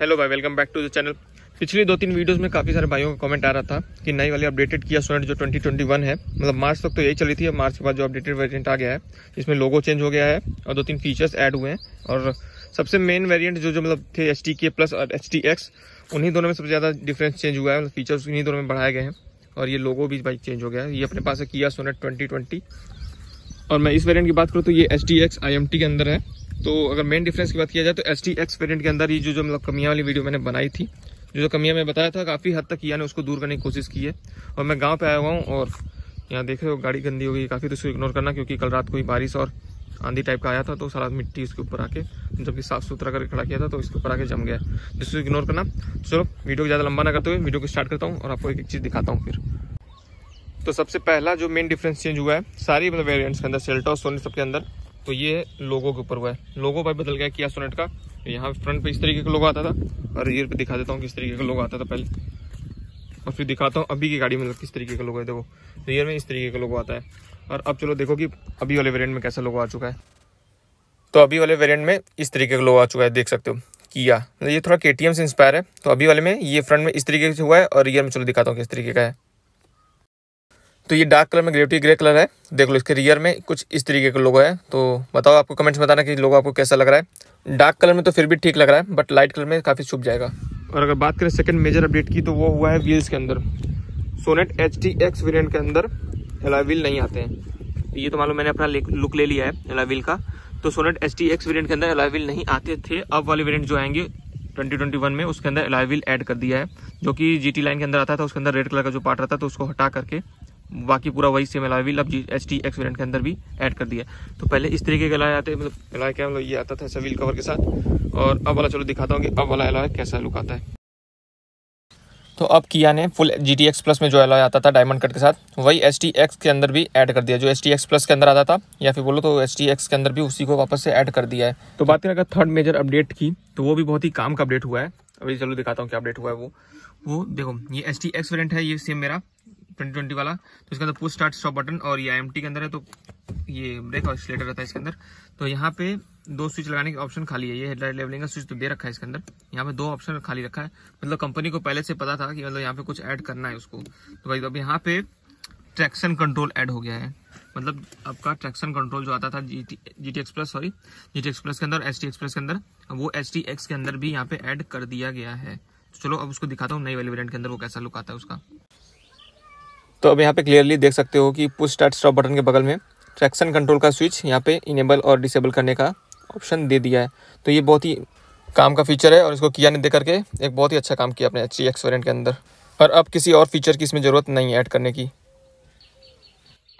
hello भाई welcome back to the channel पिछली दो तीन वीडियोस में काफ़ी सारे भाइयों का कमेंट आ रहा था कि नई वाली अपडेटेड किया सोनेट जो 2021 है मतलब मार्च तक तो यही चली थी अब मार्च के बाद जो अपडेटेड वेरिएंट आ गया है इसमें लोगो चेंज हो गया है और दो तीन फीचर्स ऐड हुए हैं और सबसे मेन वेरियंट जो जो मतलब थे एच के प्लस और एच उन्हीं दोनों में सबसे ज़्यादा डिफरेंस चेंज हुआ है मतलब फीचर्स उन्हीं दोनों में बढ़ाए गए हैं और ये लोगो भी भाई चेंज हो गया है ये अपने पास है किया सोनेट ट्वेंटी और मैं इस वेरियंट की बात करूँ तो ये एच डी के अंदर है तो अगर मेन डिफरेंस की बात किया जाए तो एस टी एक्स वेरियंट के अंदर ये जो जो मतलब कमियाँ वाली वीडियो मैंने बनाई थी जो जो कमियाँ मैं बताया था काफ़ी हद तक ने उसको दूर करने की कोशिश की है और मैं गाँव पर आया हुआ हूँ और यहाँ देख रहे हो गाड़ी गंदी हो गई काफ़ी तो उसको इग्नोर करना क्योंकि कल रात कोई बारिश और आंधी टाइप का आया था तो सारा मिट्टी उसके ऊपर आके जबकि साफ सुथरा करके खड़ा किया था तो इसके ऊपर आके जम गया जिसको इग्नोर करना चलो वीडियो को ज़्यादा लंबा ना करते हुए वीडियो को स्टार्ट करता हूँ और आपको एक एक चीज़ दिखाता हूँ फिर तो सबसे पहला जो मेन डिफरेंस चेंज हुआ है सारी मतलब वेरियंट्स के अंदर सेल्टॉस सोनी सबके अंदर तो ये लोगों के ऊपर हुआ है लोगों पर बदल गया किया सोनेट का यहाँ फ्रंट पे इस तरीके का लोगो आता था और रियर पे दिखा देता हूँ किस तरीके का लोगो आता था पहले और फिर दिखाता हूँ अभी की गाड़ी में मतलब किस तरीके का लोगो है देखो रियर में इस तरीके का लोगो आता है और अब चलो देखो कि अभी वाले वेरियंट में कैसा लोगो आ चुका है तो अभी वाले वेरियंट में इस तरीके का लोगो आ चुका है देख सकते हो किया मतलब ये थोड़ा के से इंस्पायर है तो अभी वाले में ये फ्रंट में इस तरीके से हुआ है और रियर में चलो दिखाता हूँ किस तरीके का है तो ये डार्क कलर में ग्रेविटी ग्रे कलर है देख लो इसके रियर में कुछ इस तरीके का लोगो है तो बताओ आपको कमेंट्स बताना कि लोगो आपको कैसा लग रहा है डार्क कलर में तो फिर भी ठीक लग रहा है बट लाइट कलर में काफ़ी छुप जाएगा और अगर बात करें सेकंड मेजर अपडेट की तो वो हुआ है व्हील्स के अंदर Sonet H T X variant के अंदर व्हील नहीं आते हैं तो ये तो मान लो मैंने अपना लुक ले लिया है व्हील का तो Sonet H T X variant के अंदर व्हील नहीं आते थे अब वाले वेरियंट जो आएंगे 2021 में उसके अंदर एलाइविल ऐड कर दिया है जो कि जीटी लाइन के अंदर आता था उसके अंदर रेड कलर का जो पार्ट रहता था तो उसको हटा करके बाकी पूरा वही सेम अलाय व्हील अब G H T X variant के अंदर भी ऐड कर दिया तो पहले इस तरीके के अलाय आते मतलब अलाय क्या मतलब ये आता था ऐसा व्हील कवर के साथ और अब वाला चलो दिखाता हूँ कि अब वाला अलाय कैसा लुक आता है तो अब किया ने full G T X plus में जो एलॉय आता था डायमंड कट के साथ वही एस टी एक्स के अंदर भी ऐड कर दिया जो एस टी एक्स प्लस के अंदर आता था या फिर बोलो तो एस टी एक्स के अंदर भी उसी को वापस से ऐड कर दिया है तो बात करें अगर थर्ड मेजर अपडेट की तो वो भी बहुत ही काम का अपडेट हुआ है अभी चलो दिखाता हूँ क्या अपडेट हुआ है वो वो देखो ये एस टी एक्स वेरियंट है ये सेम मेरा ट्वेंटी ट्वेंटी वाला तो इसके अंदर पुश स्टार्ट स्टॉप बटन और ये आई के अंदर है तो ये ब्रेक और एक्सीटर रहता है इसके अंदर तो यहाँ पे दो स्विच लगाने का ऑप्शन खाली है ये हेडलाइट लेवलिंग का स्विच तो दे रखा है इसके अंदर यहाँ पे दो ऑप्शन खाली रखा है मतलब कंपनी को पहले से पता था कि मतलब यहाँ पे कुछ ऐड करना है उसको तो भाई अब यहाँ पे ट्रैक्शन कंट्रोल ऐड हो गया है मतलब आपका ट्रैक्शन कंट्रोल जो आता था G T G T express sorry G T express के अंदर एस टी एक्सप्रेस के अंदर वो एस टी एक्स के अंदर भी यहाँ पे ऐड कर दिया गया है तो चलो अब उसको दिखाता हूँ नई वाली वेरियंट के अंदर वो कैसा लुक आता है उसका तो अब यहाँ पे क्लियरली देख सकते हो कि पुश स्टार्ट स्टॉप बटन के बगल में ट्रैक्शन कंट्रोल का स्विच यहाँ पे इनेबल और डिसेबल करने का ऑप्शन दे दिया है तो ये बहुत ही काम का फीचर है और इसको किया ने दे करके एक बहुत ही अच्छा काम किया अपने एच एक्सपेरेंट के अंदर और अब किसी और फीचर की इसमें ज़रूरत नहीं ऐड करने की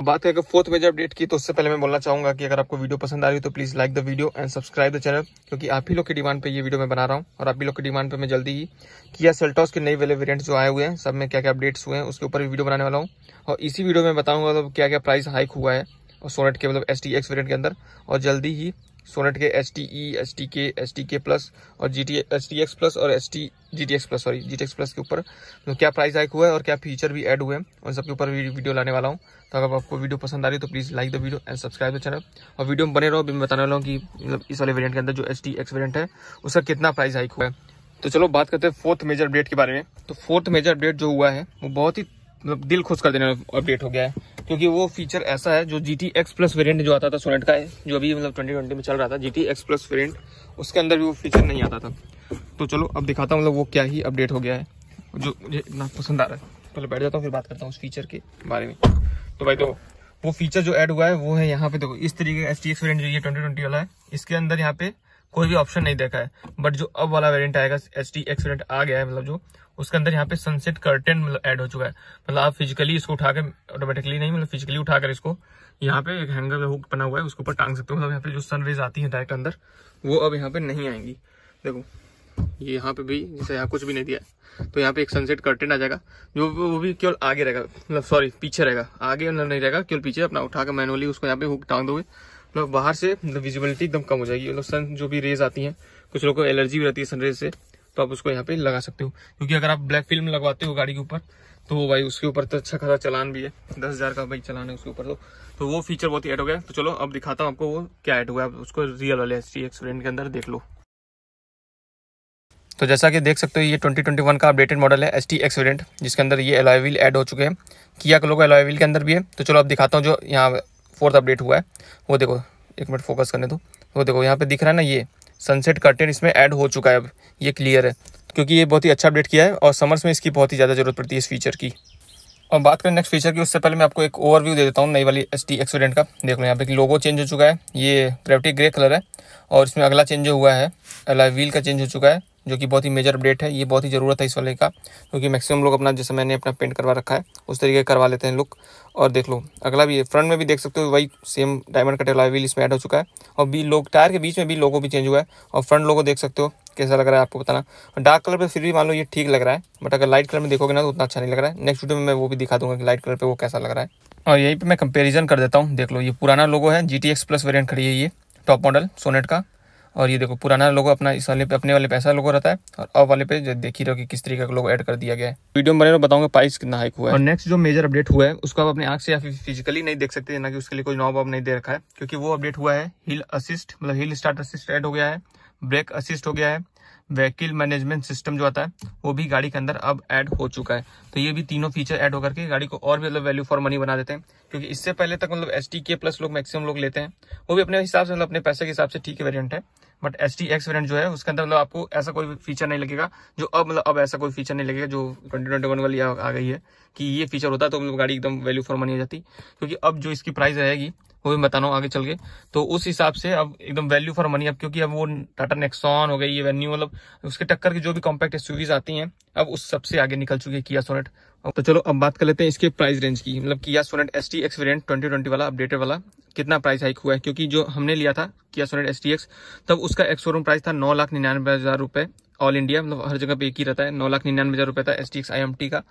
बात करें फोर्थ पेज अपडेट की तो उससे पहले मैं बोलना चाहूंगा कि अगर आपको वीडियो पसंद आ रही तो please like the video and subscribe the channel क्योंकि आप ही लोग की डिमांड पे ये वीडियो मैं बना रहा हूँ और आप ही लोग की डिमांड पे मैं जल्दी ही किया सेल्टॉस के नए वाले वेरियंट जो आए हुए हैं सब में क्या क्या अपडेट्स हुए हैं उसके ऊपर भी वीडियो बनाने वाला हूँ और इसी वीडियो में बताऊंगा मतलब क्या क्या प्राइस हाइक हुआ है और सोनेट के मतलब एस टी वेरियंट के अंदर और जल्दी ही सोनेट के H T E H T K H T K plus और G T H T X plus और H T G T X plus sorry G T X plus के ऊपर तो क्या प्राइस हाइक हुआ है और क्या फीचर भी ऐड हुए हैं उन सबके ऊपर वीडियो लाने वाला हूँ तो अगर आपको वीडियो पसंद आ रही है तो please like the video and subscribe the channel और वीडियो में बने रहो मैं बताने वाला हूँ कि मतलब इस वाले वेरियंट के अंदर जो एच टी एक्स वेरियंट है उसका कितना प्राइस हाइक हुआ है तो चलो बात करते हैं फोर्थ मेजर अपडेट के बारे में तो फोर्थ मेजर अपडेट जो हुआ है वो बहुत ही मतलब दिल खुश कर देने में अपडेट हो गया है क्योंकि वो फीचर ऐसा है जो G T X plus variant जो आता था सोनेट का है जो अभी मतलब ट्वेंटी ट्वेंटी में चल रहा था G T X plus variant उसके अंदर भी वो फीचर नहीं आता था तो चलो अब दिखाता हूँ मतलब वो क्या ही अपडेट हो गया है जो मुझे इतना पसंद आ रहा है पहले बैठ जाता हूँ फिर बात करता हूँ उस फीचर के बारे में तो भाई तो वो फीचर जो ऐड हुआ है वो है यहाँ पे देखो इस तरीके का एस टी एक्स वेरियंट जो ये ट्वेंटी ट्वेंटी वाला है इसके अंदर यहाँ पे कोई भी ऑप्शन नहीं देखा है बट जो अब वाला वेरियंट आएगा एच डी आ गया है मतलब जो उसके अंदर यहाँ पे सनसेट कर्टन मतलब एड हो चुका है मतलब आप फिजिकली इसको उठाकर ऑटोमेटिकली नहीं मतलब फिजिकली उठाकर इसको यहाँ पे एक हैंगर हुक बना हुआ है उसके ऊपर टांग सकते हो मतलब यहाँ पे जो सनरेज आती है डायरेक्ट अंदर वो अब यहाँ पे नहीं आएंगी देखो ये यहाँ पे भी जैसे यहाँ कुछ भी नहीं दिया तो यहाँ पे एक सनसेट कर्टन आ जाएगा जो वो भी केवल आगे रहेगा मतलब सॉरी पीछे रहेगा आगे नहीं रहेगा केवल पीछे अपना उठाकर मैनुअली उसको यहाँ पे हुक टांग दोगे मतलब बाहर से विजिबिलिटी मतलब एकदम कम हो जाएगी मतलब सन जो भी रेज आती है कुछ लोगों को एलर्जी भी रहती है सन रेज से तो आप उसको यहाँ पे लगा सकते हो क्योंकि अगर आप ब्लैक फिल्म लगवाते हो गाड़ी के ऊपर तो भाई उसके ऊपर तो अच्छा खासा चलान भी है दस हज़ार का भाई चलान है उसके ऊपर तो तो वो फीचर बहुत ही ऐड हो गया तो चलो अब दिखाता हूँ आपको वो क्या ऐड हुआ है उसको रियल वाले एक्सपेरियंट के अंदर देख लो तो जैसा कि देख सकते हो ये 2021 का अपडेटेड मॉडल है एस टी एक्सवेरियंट जिसके अंदर ये एलॉय व्हील ऐड हो चुके हैं किया के लोगों एलॉय व्हील के अंदर भी है तो चलो अब दिखाता हूँ जो यहाँ फोर्थ अपडेट हुआ है वो देखो एक मिनट फोकस करने दो वो देखो यहाँ पे दिख रहा है ना ये सनसेट कर्टेन इसमें ऐड हो चुका है अब ये क्लियर है क्योंकि ये बहुत ही अच्छा अपडेट किया है और समर्स में इसकी बहुत ही ज़्यादा ज़रूरत पड़ती है इस फीचर की और बात करें नेक्स्ट फीचर की उससे पहले मैं आपको एक ओवरव्यू दे देता हूँ नई वाली एस टी एक्सीडेंट का देख लो यहाँ पे कि लोगो चेंज हो चुका है ये ग्रेविटी ग्रे कलर है और इसमें अगला चेंज हुआ है अला व्हील का चेंज हो चुका है जो कि बहुत ही मेजर अपडेट है ये बहुत ही ज़रूरत है इस वाले का क्योंकि तो मैक्सिमम लोग अपना जैसे मैंने अपना पेंट करवा रखा है उस तरीके करवा लेते हैं लुक और देख लो अगला भी फ्रंट में भी देख सकते हो वही सेम डायमंड कटे वाला व्हील इसमें ऐड हो चुका है और बी लोग टायर के बीच में भी लोगों भी चेंज हुआ है और फ्रंट लोगों देख सकते हो कैसा लग रहा है आपको बताना डार्क कलर पर फिर भी मान लो ये ठीक लग रहा है बट अगर लाइट कलर में देखोगे ना तो उतना अच्छा नहीं लग रहा है नेक्स्ट वीडियो में मैं वो भी दिखा दूंगा कि लाइट कलर पर वो कैसा लग रहा है और यही पर मैं कंपेरिजन कर देता हूँ देख लो ये पुराना लोगो है G T X plus variant खड़ी है ये टॉप मॉडल सोनेट का और ये देखो पुराना लोगो अपना इस वाले पे अपने वाले पैसा लोगो रहता है और अब वाले पे देख ही रहो कि किस तरीके का लोगो ऐड कर दिया गया है वीडियो में बने रहो बताऊंगा प्राइस कितना हाइक हुआ है और नेक्स्ट जो मेजर अपडेट हुआ है उसको आप अपने आंख से या फिर फिजिकली नहीं देख सकते ना कि उसके लिए कोई नॉब आप नहीं दे रखा है क्योंकि वो अपडेट हुआ है हिल असिस्ट मतलब हिल स्टार्ट असिस्ट एड हो गया है ब्रेक असिस्ट हो गया है व्हीकिल मैनेजमेंट सिस्टम जो आता है वो भी गाड़ी के अंदर अब ऐड हो चुका है तो ये भी तीनों फीचर ऐड होकर के गाड़ी को और भी मतलब वैल्यू फॉर मनी बना देते हैं क्योंकि इससे पहले तक मतलब एस के प्लस लोग मैक्सिमम लोग लेते हैं वो भी अपने हिसाब से मतलब अपने पैसे के हिसाब से ठीक है वेरियंट है but S T X variant जो है उसके अंदर मतलब आपको ऐसा कोई फीचर नहीं लगेगा जो अब मतलब अब ऐसा कोई फीचर नहीं लगेगा जो ट्वेंटी ट्वेंटी वन वाली आ गई है कि ये फीचर होता है तो मतलब गाड़ी एकदम वैल्यू फॉर मनी हो जाती क्योंकि अब जो इसकी प्राइस रहेगी वो भी बता रहा हूँ आगे चल के तो उस हिसाब से अब एकदम वैल्यू फॉर मनी अब क्योंकि अब वो टाटा नेक्सॉन हो गई ये वेन्यू मतलब उसके टक्कर की जो भी कॉम्पैक्ट एसयूवीज आती हैं अब उस सबसे आगे निकल चुकी है किया सोनेट तो चलो अब बात कर लेते हैं इसके प्राइस रेंज की मतलब Kia Sonet S T X variant twenty twenty वाला अपडेटेड वाला कितना प्राइस हाइक हुआ है क्योंकि जो हमने लिया था किया सोनेट एस टी एक्स तब उसका एक्स शोरूम प्राइस था नौ लाख निन्यानवे हज़ार रुपये ऑल इंडिया मतलब हर जगह पे एक ही रहता है नौ लाख निन्यानवे हज़ार रुपये था S T X I M T का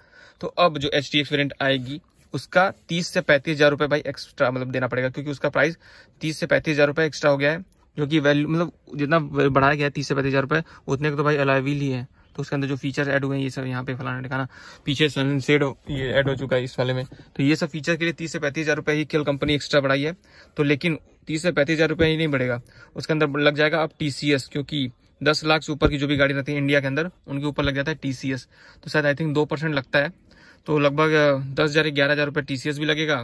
तो अब जो एच टी एक्स वेरियंट आएगी उसका तीस से पैंतीस हजार रुपये भाई एक्स्ट्रा मतलब देना पड़ेगा क्योंकि उसका प्राइस तीस से पैंतीस हजार रुपये एक्स्ट्रा हो गया है जो कि वैल्यू मतलब जितना बढ़ाया गया है तीस से पैंतीस हजार रुपये उतने का तो भाई अलाइविल ही है तो उसके अंदर जो फीचर्स ऐड हुए हैं ये सब यहाँ पे फलाना ठिकाना पीछे सनसेड ये ऐड हो चुका है इस वाले में तो ये सब फीचर के लिए तीस से पैंतीस हज़ार रुपये ही केवल कंपनी एक्स्ट्रा बढ़ाई है तो लेकिन तीस से पैंतीस हज़ार रुपये ही नहीं बढ़ेगा उसके अंदर लग जाएगा अब टी क्योंकि दस लाख से ऊपर की जो भी गाड़ी रहती है इंडिया के अंदर उनके ऊपर लग जाता है टी तो शायद आई थिंक दो लगता है तो लगभग दस हज़ार ग्यारह हज़ार रुपये टी भी लगेगा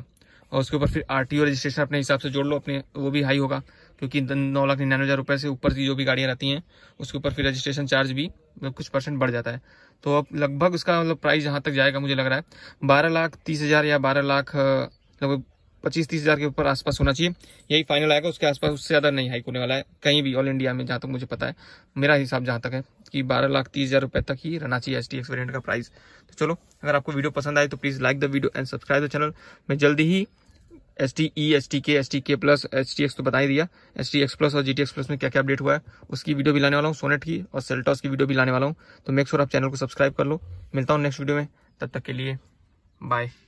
और उसके ऊपर फिर आर रजिस्ट्रेशन अपने हिसाब से जोड़ लो अपने वो भी हाई होगा क्योंकि नौ लाख निन्यानवे हज़ार रुपये से ऊपर की जो भी गाड़ियाँ रहती हैं उसके ऊपर फिर रजिस्ट्रेशन चार्ज भी कुछ परसेंट बढ़ जाता है तो अब लगभग उसका मतलब प्राइस जहाँ तक जाएगा मुझे लग रहा है बारह लाख तीस हज़ार या बारह लाख लगभग पच्चीस तीस हज़ार के ऊपर आसपास होना चाहिए यही फाइनल आएगा उसके आसपास उससे ज़्यादा नहीं हाइक होने वाला है कहीं भी ऑल इंडिया में जहाँ तक मुझे पता है मेरा हिसाब जहाँ तक है कि बारह लाख तीस हज़ार रुपये तक ही रहना चाहिए एस टी वेरियंट का प्राइस तो चलो अगर आपको वीडियो पसंद आए तो please like the video and subscribe the channel मैं जल्दी ही S T E S T K S T K plus S T X तो बताई दिया एस टी एक्स प्लस और जी टी एक्स प्लस में क्या क्या अपडेट हुआ है उसकी वीडियो भी लाने वाला हूँ सोनेट की और सेल्टॉस की वीडियो भी लाने वाला हूँ तो मेक श्योर आप चैनल को सब्सक्राइब कर लो मिलता हूँ नेक्स्ट वीडियो में तब तक के लिए बाय